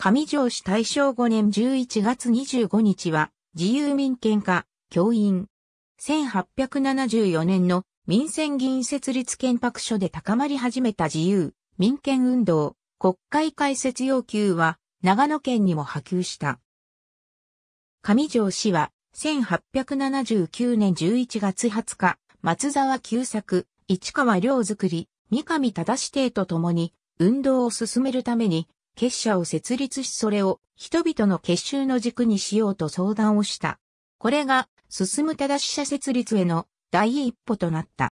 上条市大正5年11月25日は、自由民権化、教員。1874年の民選議員設立憲白書で高まり始めた自由、民権運動、国会開設要求は、長野県にも波及した。上条氏は、1879年11月20日、松沢久作、市川良作り、三上忠指定と共に、運動を進めるために、結社を設立しそれを人々の結集の軸にしようと相談をした。これが進む正し社設立への第一歩となった。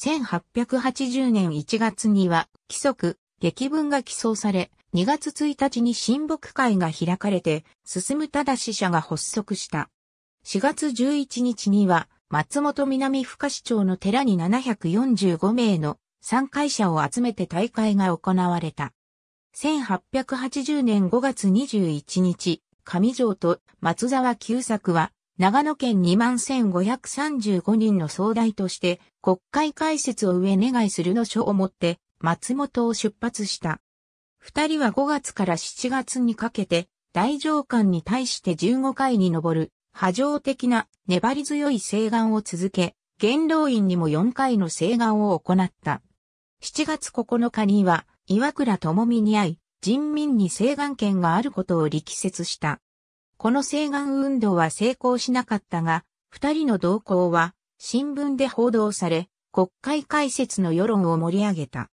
1880年1月には規則、劇文が起草され、2月1日に親睦会が開かれて、進む正し社が発足した。4月11日には、松本南深市長の寺に745名の参会者を集めて大会が行われた。1880年5月21日、上条と松沢久作は、長野県21,535人の総代として、国会開設を上願いするの書を持って、松本を出発した。二人は5月から7月にかけて、大上官に対して15回に上る、波状的な粘り強い請願を続け、元老院にも4回の請願を行った。7月9日には、岩倉智美に会い、人民に請願権があることを力説した。この請願運動は成功しなかったが、二人の動向は新聞で報道され、国会開設の世論を盛り上げた。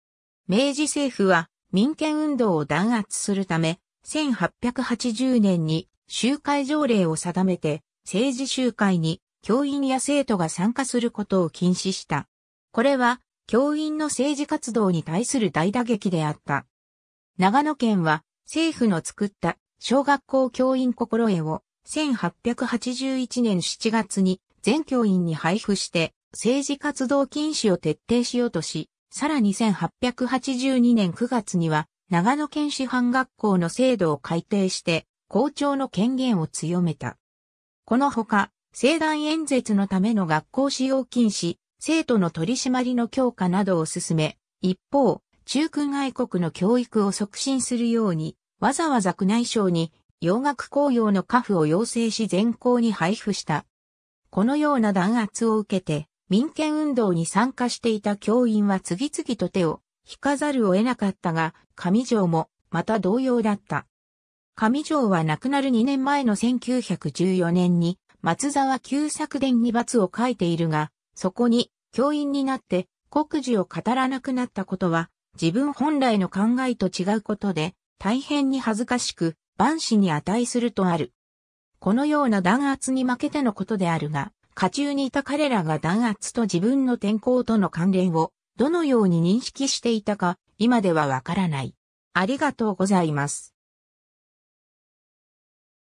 明治政府は民権運動を弾圧するため、1880年に集会条例を定めて、政治集会に教員や生徒が参加することを禁止した。これは教員の政治活動に対する大打撃であった。長野県は政府の作った小学校教員心得を1881年7月に全教員に配布して政治活動禁止を徹底しようとし、さらに1882年9月には長野県師範学校の制度を改定して校長の権限を強めた。このほか、聖団演説のための学校使用禁止、生徒の取り締まりの強化などを進め、一方、中空外国の教育を促進するように、わざわざ宮内省に洋楽公用の家父を要請し全校に配布した。このような弾圧を受けて、民権運動に参加していた教員は次々と手を引かざるを得なかったが、上条もまた同様だった。上条は亡くなる2年前の1914年に松沢旧作伝に罰を書いているが、そこに教員になって国事を語らなくなったことは、自分本来の考えと違うことで、大変に恥ずかしく、万死に値するとある。このような弾圧に負けてのことであるが、家中にいた彼らが弾圧と自分の転校との関連を、どのように認識していたか、今ではわからない。ありがとうございます。